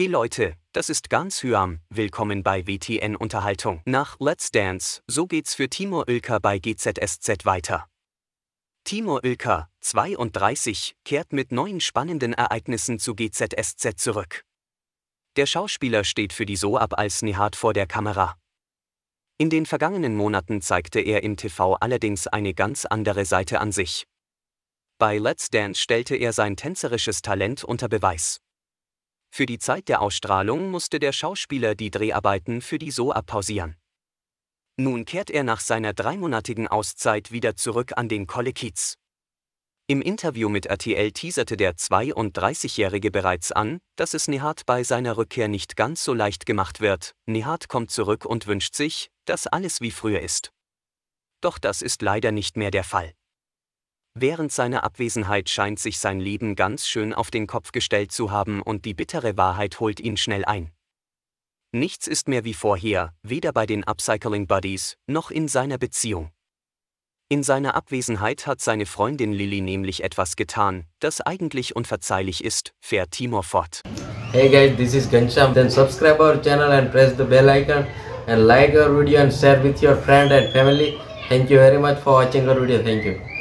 Hey Leute, das ist Gans Hyam, willkommen bei WTN Unterhaltung. Nach Let's Dance, so geht's für Timur Ilker bei GZSZ weiter. Timur Ilker, 32, kehrt mit neuen spannenden Ereignissen zu GZSZ zurück. Der Schauspieler steht für die Soap als Nihat vor der Kamera. In den vergangenen Monaten zeigte er im TV allerdings eine ganz andere Seite an sich. Bei Let's Dance stellte er sein tänzerisches Talent unter Beweis. Für die Zeit der Ausstrahlung musste der Schauspieler die Dreharbeiten für die Soap pausieren. Nun kehrt er nach seiner dreimonatigen Auszeit wieder zurück an den Kollekiez. Im Interview mit RTL teaserte der 32-Jährige bereits an, dass es Nehat bei seiner Rückkehr nicht ganz so leicht gemacht wird. Nehat kommt zurück und wünscht sich, dass alles wie früher ist. Doch das ist leider nicht mehr der Fall. Während seiner Abwesenheit scheint sich sein Leben ganz schön auf den Kopf gestellt zu haben und die bittere Wahrheit holt ihn schnell ein. Nichts ist mehr wie vorher, weder bei den Upcycling Buddies noch in seiner Beziehung. In seiner Abwesenheit hat seine Freundin Lilly nämlich etwas getan, das eigentlich unverzeihlich ist, fährt Timur fort. Hey guys, this is Gansham. Then subscribe our channel and press the bell icon and like our video and share with your friend and family. Thank you very much for watching our video. Thank you.